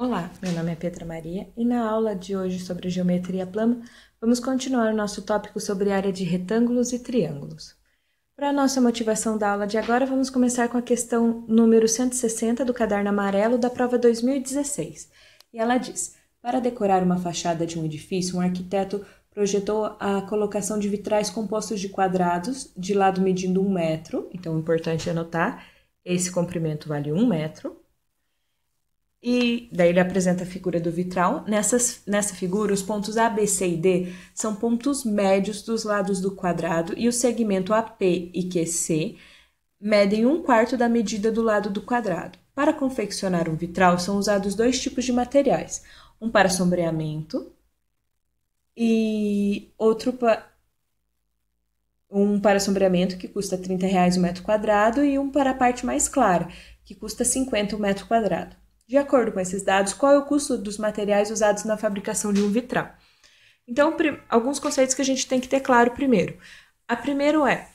Olá, meu nome é Petra Maria e na aula de hoje sobre geometria plana vamos continuar o nosso tópico sobre área de retângulos e triângulos. Para a nossa motivação da aula de agora, vamos começar com a questão número 160 do caderno amarelo da prova 2016. E ela diz: Para decorar uma fachada de um edifício, um arquiteto projetou a colocação de vitrais compostos de quadrados, de lado medindo um metro, então é importante anotar, esse comprimento vale um metro, e daí ele apresenta a figura do vitral. Nessas, nessa figura, os pontos A, B, C e D são pontos médios dos lados do quadrado e o segmento AP e QC medem um quarto da medida do lado do quadrado. Para confeccionar um vitral, são usados dois tipos de materiais: um para sombreamento e outro para. Um para sombreamento, que custa R$ 30 o metro quadrado, e um para a parte mais clara, que custa R$ 50 o metro quadrado. De acordo com esses dados, qual é o custo dos materiais usados na fabricação de um vitral? Então, alguns conceitos que a gente tem que ter claro primeiro. A primeiro é,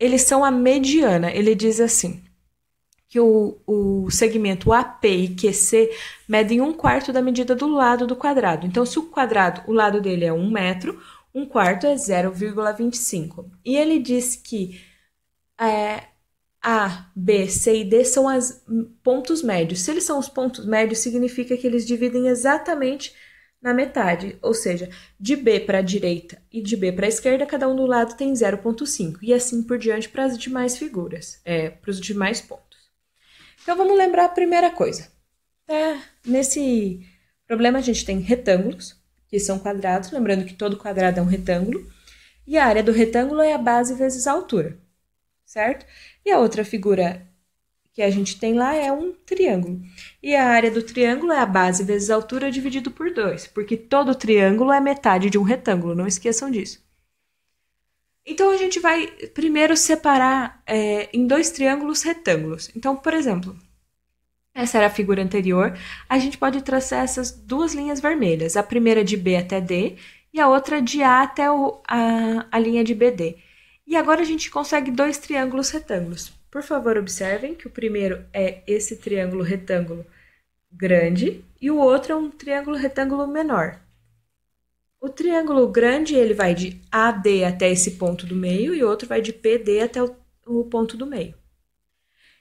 eles são a mediana. Ele diz assim, que o, o segmento AP e QC medem um quarto da medida do lado do quadrado. Então, se o quadrado, o lado dele é um metro, um quarto é 0,25. E ele diz que é, a, B, C e D são os pontos médios. Se eles são os pontos médios, significa que eles dividem exatamente na metade, ou seja, de B para a direita e de B para a esquerda, cada um do lado tem 0,5 e assim por diante para as demais figuras, é, para os demais pontos. Então vamos lembrar a primeira coisa. É, nesse problema a gente tem retângulos, que são quadrados, lembrando que todo quadrado é um retângulo, e a área do retângulo é a base vezes a altura certo? E a outra figura que a gente tem lá é um triângulo. E a área do triângulo é a base vezes a altura dividido por 2, porque todo triângulo é metade de um retângulo, não esqueçam disso. Então, a gente vai primeiro separar é, em dois triângulos retângulos. Então, por exemplo, essa era a figura anterior. A gente pode traçar essas duas linhas vermelhas, a primeira de B até D e a outra de A até o, a, a linha de BD. E agora a gente consegue dois triângulos retângulos. Por favor, observem que o primeiro é esse triângulo retângulo grande e o outro é um triângulo retângulo menor. O triângulo grande ele vai de AD até esse ponto do meio e o outro vai de PD até o, o ponto do meio.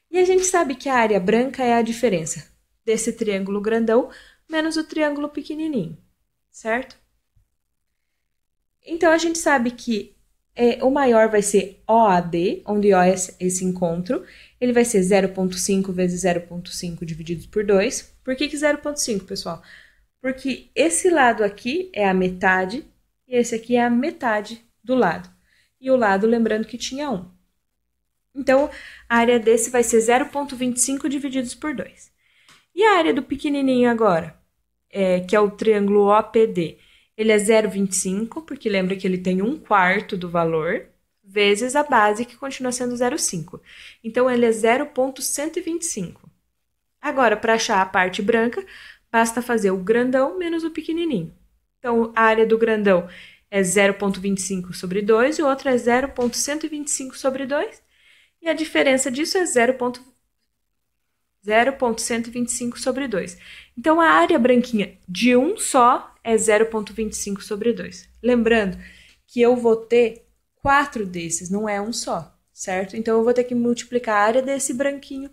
E a gente sabe que a área branca é a diferença desse triângulo grandão menos o triângulo pequenininho, certo? Então a gente sabe que é, o maior vai ser OAD, onde O é esse encontro. Ele vai ser 0,5 vezes 0,5 dividido por 2. Por que, que 0,5, pessoal? Porque esse lado aqui é a metade e esse aqui é a metade do lado. E o lado, lembrando que tinha 1. Então, a área desse vai ser 0,25 divididos por 2. E a área do pequenininho agora, é, que é o triângulo OPD? Ele é 0,25, porque lembra que ele tem um quarto do valor, vezes a base, que continua sendo 0,5. Então, ele é 0,125. Agora, para achar a parte branca, basta fazer o grandão menos o pequenininho. Então, a área do grandão é 0,25 sobre 2 e o outro é 0,125 sobre 2. E a diferença disso é 0,125 sobre 2. Então, a área branquinha de um só é 0,25 sobre 2. Lembrando que eu vou ter quatro desses, não é um só, certo? Então, eu vou ter que multiplicar a área desse branquinho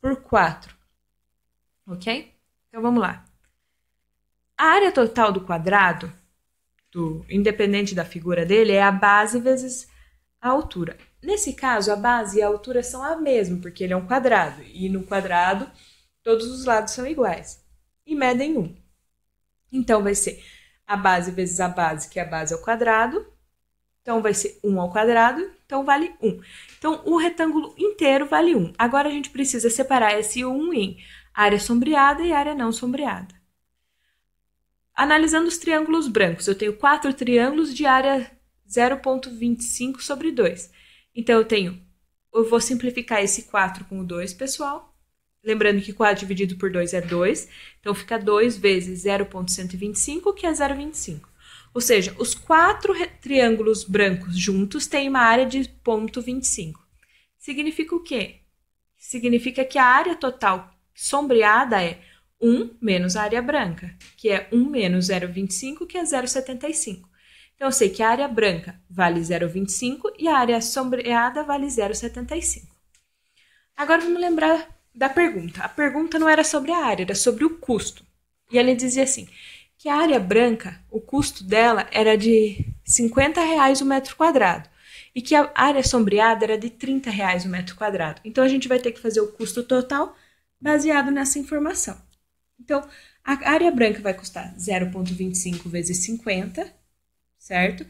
por 4, ok? Então, vamos lá. A área total do quadrado, do independente da figura dele, é a base vezes a altura. Nesse caso, a base e a altura são a mesma, porque ele é um quadrado, e no quadrado todos os lados são iguais, e medem 1. Então, vai ser a base vezes a base, que é a base ao quadrado. Então, vai ser 1 ao quadrado, então vale 1. Então, o retângulo inteiro vale 1. Agora, a gente precisa separar esse 1 em área sombreada e área não sombreada. Analisando os triângulos brancos, eu tenho quatro triângulos de área 0,25 sobre 2. Então, eu tenho, eu vou simplificar esse 4 com o 2, pessoal. Lembrando que 4 dividido por 2 é 2, então fica 2 vezes 0,125, que é 0,25. Ou seja, os quatro triângulos brancos juntos têm uma área de 0,25. Significa o quê? Significa que a área total sombreada é 1 menos a área branca, que é 1 menos 0,25, que é 0,75. Então, eu sei que a área branca vale 0,25 e a área sombreada vale 0,75. Agora, vamos lembrar da pergunta. A pergunta não era sobre a área, era sobre o custo. E ele dizia assim: que a área branca, o custo dela era de 50 reais o metro quadrado e que a área sombreada era de 30 reais o metro quadrado. Então a gente vai ter que fazer o custo total baseado nessa informação. Então a área branca vai custar 0,25 vezes 50, certo?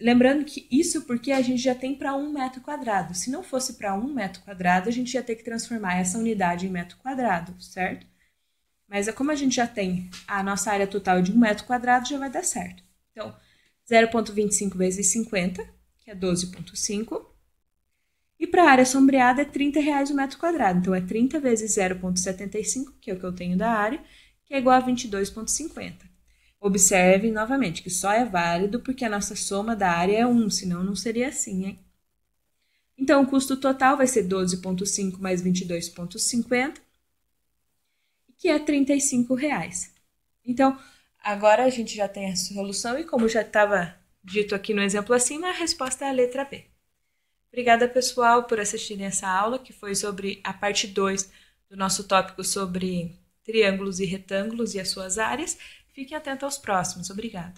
Lembrando que isso porque a gente já tem para um metro quadrado. Se não fosse para um metro quadrado, a gente ia ter que transformar essa unidade em metro quadrado, certo? Mas é como a gente já tem a nossa área total de um metro quadrado, já vai dar certo. Então, 0,25 vezes 50, que é 12,5. E para a área sombreada é 30 reais o metro quadrado. Então, é 30 vezes 0,75, que é o que eu tenho da área, que é igual a 22,50. Observe novamente que só é válido porque a nossa soma da área é 1, senão não seria assim, hein? Então, o custo total vai ser 12,5 mais 22,50, que é R$ 35. Reais. Então, agora a gente já tem a solução e como já estava dito aqui no exemplo acima, a resposta é a letra B. Obrigada, pessoal, por assistirem essa aula, que foi sobre a parte 2 do nosso tópico sobre triângulos e retângulos e as suas áreas. Fiquem atentos aos próximos. Obrigada.